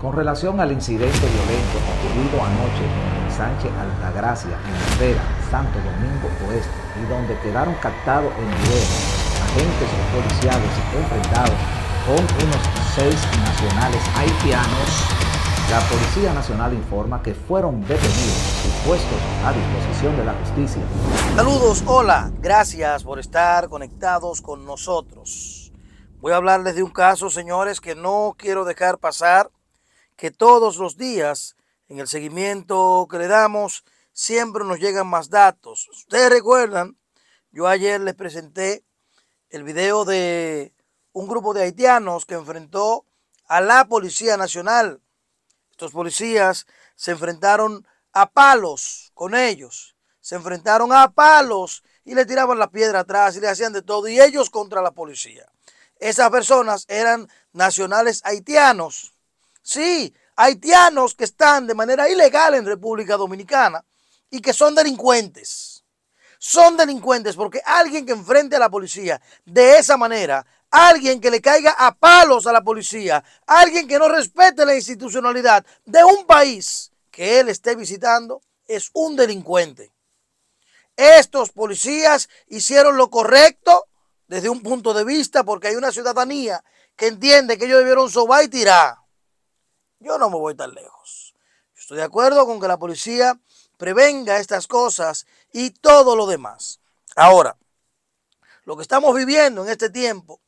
Con relación al incidente violento ocurrido anoche en Sánchez Altagracia, en vera Santo Domingo Oeste, y donde quedaron captados en video agentes policiales enfrentados con unos seis nacionales haitianos, la Policía Nacional informa que fueron detenidos y puestos a disposición de la justicia. Saludos, hola, gracias por estar conectados con nosotros. Voy a hablarles de un caso, señores, que no quiero dejar pasar que todos los días, en el seguimiento que le damos, siempre nos llegan más datos. Ustedes recuerdan, yo ayer les presenté el video de un grupo de haitianos que enfrentó a la Policía Nacional. Estos policías se enfrentaron a palos con ellos. Se enfrentaron a palos y le tiraban la piedra atrás y le hacían de todo. Y ellos contra la policía. Esas personas eran nacionales haitianos Sí, haitianos que están de manera ilegal en República Dominicana y que son delincuentes. Son delincuentes porque alguien que enfrente a la policía de esa manera, alguien que le caiga a palos a la policía, alguien que no respete la institucionalidad de un país que él esté visitando, es un delincuente. Estos policías hicieron lo correcto desde un punto de vista porque hay una ciudadanía que entiende que ellos debieron sobar y tirar yo no me voy tan lejos. estoy de acuerdo con que la policía prevenga estas cosas y todo lo demás. Ahora, lo que estamos viviendo en este tiempo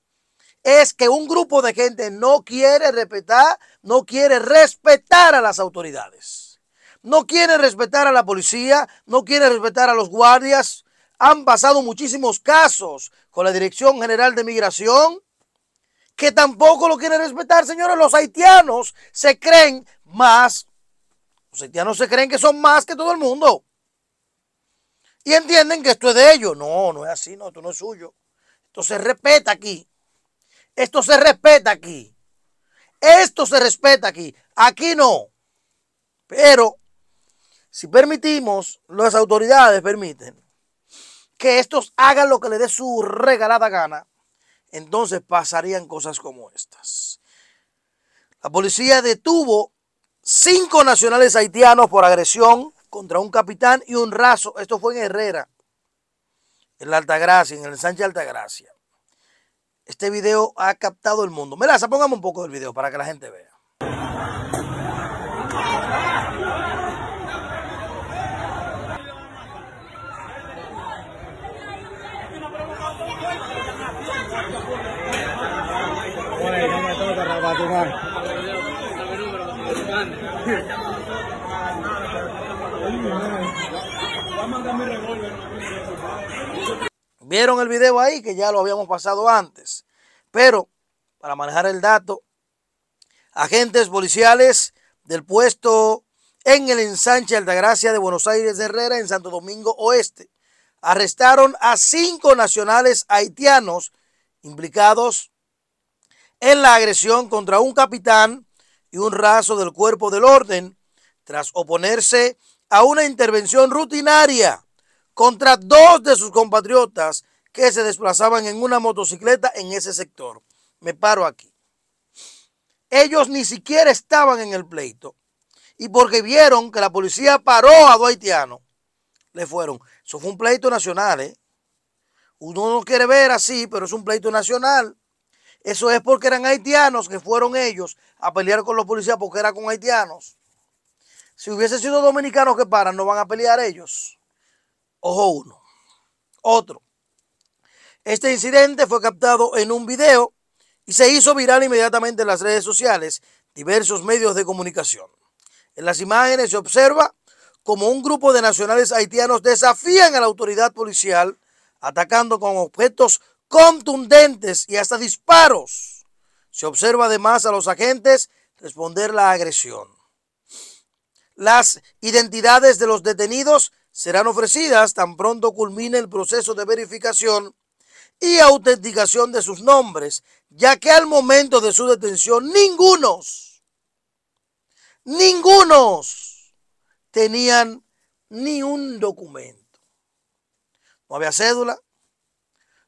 es que un grupo de gente no quiere respetar, no quiere respetar a las autoridades. No quiere respetar a la policía, no quiere respetar a los guardias. Han pasado muchísimos casos con la Dirección General de Migración que tampoco lo quieren respetar, señores. Los haitianos se creen más. Los haitianos se creen que son más que todo el mundo. Y entienden que esto es de ellos. No, no es así, no, esto no es suyo. Esto se respeta aquí. Esto se respeta aquí. Esto se respeta aquí. Aquí no. Pero si permitimos, las autoridades permiten que estos hagan lo que les dé su regalada gana, entonces pasarían cosas como estas. La policía detuvo cinco nacionales haitianos por agresión contra un capitán y un raso. Esto fue en Herrera, en la Altagracia, en el Sánchez Altagracia. Este video ha captado el mundo. Melaza, pongamos un poco del video para que la gente vea. Vieron el video ahí que ya lo habíamos pasado antes. Pero, para manejar el dato, agentes policiales del puesto en el ensanche Altagracia de Buenos Aires de Herrera en Santo Domingo Oeste. Arrestaron a cinco nacionales haitianos implicados en la agresión contra un capitán y un raso del cuerpo del orden tras oponerse a una intervención rutinaria contra dos de sus compatriotas que se desplazaban en una motocicleta en ese sector. Me paro aquí. Ellos ni siquiera estaban en el pleito. Y porque vieron que la policía paró a dos haitianos, le fueron. Eso fue un pleito nacional, ¿eh? Uno no quiere ver así, pero es un pleito nacional. Eso es porque eran haitianos que fueron ellos a pelear con los policías porque era con haitianos. Si hubiese sido dominicanos que paran, no van a pelear ellos. Ojo uno. Otro. Este incidente fue captado en un video y se hizo viral inmediatamente en las redes sociales, diversos medios de comunicación. En las imágenes se observa como un grupo de nacionales haitianos desafían a la autoridad policial, atacando con objetos contundentes y hasta disparos. Se observa además a los agentes responder la agresión. Las identidades de los detenidos serán ofrecidas tan pronto culmine el proceso de verificación y autenticación de sus nombres, ya que al momento de su detención ningunos, ningunos tenían ni un documento. No había cédula,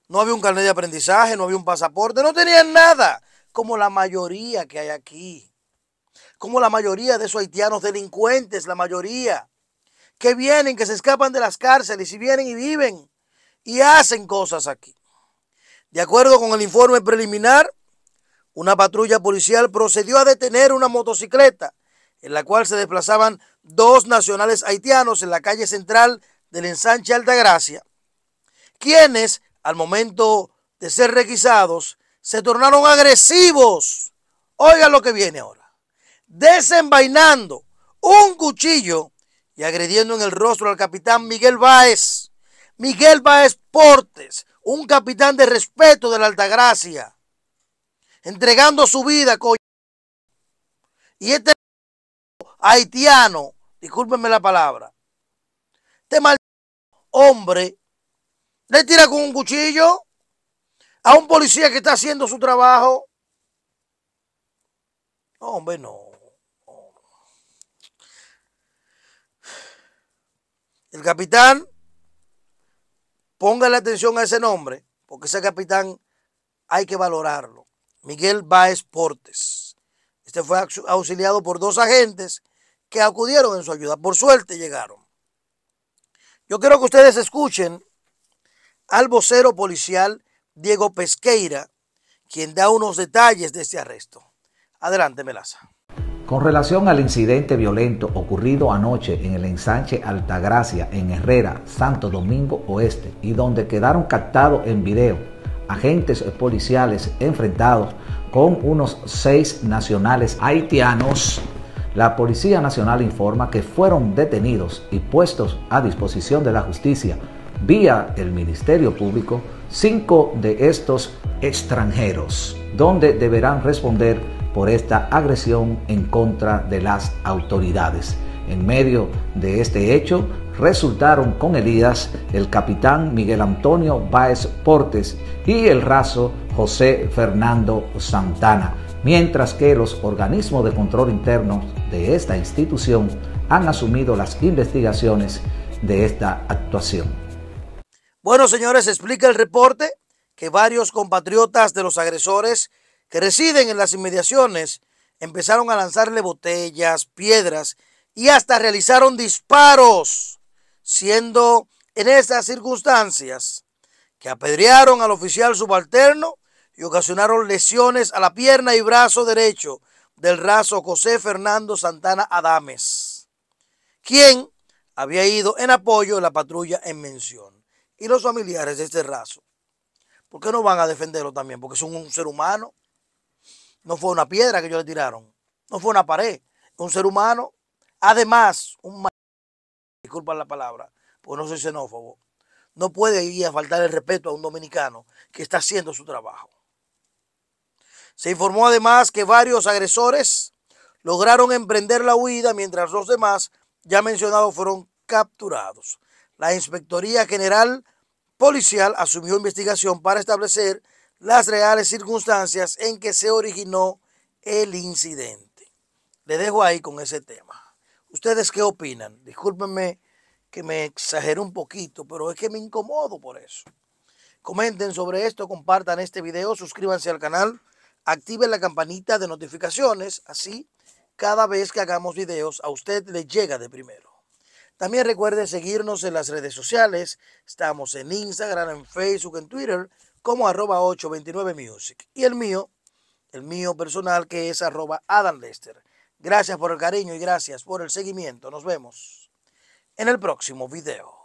no había un carnet de aprendizaje, no había un pasaporte, no tenían nada, como la mayoría que hay aquí, como la mayoría de esos haitianos delincuentes, la mayoría que vienen, que se escapan de las cárceles y vienen y viven y hacen cosas aquí. De acuerdo con el informe preliminar, una patrulla policial procedió a detener una motocicleta en la cual se desplazaban dos nacionales haitianos en la calle central del ensanche Altagracia, quienes, al momento de ser requisados, se tornaron agresivos. oiga lo que viene ahora. Desenvainando un cuchillo agrediendo en el rostro al capitán Miguel Báez. Miguel Báez Portes, un capitán de respeto de la Altagracia, entregando su vida, Y este haitiano, discúlpenme la palabra, este mal hombre le tira con un cuchillo a un policía que está haciendo su trabajo. hombre, no. El capitán, la atención a ese nombre, porque ese capitán hay que valorarlo. Miguel Báez Portes. Este fue auxiliado por dos agentes que acudieron en su ayuda. Por suerte llegaron. Yo quiero que ustedes escuchen al vocero policial Diego Pesqueira, quien da unos detalles de este arresto. Adelante, Melaza. Con relación al incidente violento ocurrido anoche en el ensanche Altagracia, en Herrera, Santo Domingo Oeste, y donde quedaron captados en video agentes policiales enfrentados con unos seis nacionales haitianos, la Policía Nacional informa que fueron detenidos y puestos a disposición de la justicia vía el Ministerio Público cinco de estos extranjeros, donde deberán responder por esta agresión en contra de las autoridades. En medio de este hecho, resultaron con heridas el capitán Miguel Antonio Báez Portes y el raso José Fernando Santana, mientras que los organismos de control interno de esta institución han asumido las investigaciones de esta actuación. Bueno, señores, explica el reporte que varios compatriotas de los agresores que residen en las inmediaciones empezaron a lanzarle botellas, piedras y hasta realizaron disparos, siendo en esas circunstancias que apedrearon al oficial subalterno y ocasionaron lesiones a la pierna y brazo derecho del raso José Fernando Santana Adames, quien había ido en apoyo de la patrulla en mención, y los familiares de este raso. ¿Por qué no van a defenderlo también? Porque son un ser humano. No fue una piedra que ellos le tiraron. No fue una pared. Un ser humano. Además, un disculpa la palabra, porque no soy xenófobo. No puede ir a faltar el respeto a un dominicano que está haciendo su trabajo. Se informó además que varios agresores lograron emprender la huida mientras los demás ya mencionados fueron capturados. La Inspectoría General Policial asumió investigación para establecer las reales circunstancias en que se originó el incidente. Le dejo ahí con ese tema. ¿Ustedes qué opinan? Discúlpenme que me exagero un poquito, pero es que me incomodo por eso. Comenten sobre esto, compartan este video, suscríbanse al canal, activen la campanita de notificaciones, así cada vez que hagamos videos a usted le llega de primero. También recuerde seguirnos en las redes sociales, estamos en Instagram, en Facebook, en Twitter como arroba 829music. Y el mío, el mío personal que es arroba Adam Lester. Gracias por el cariño y gracias por el seguimiento. Nos vemos en el próximo video.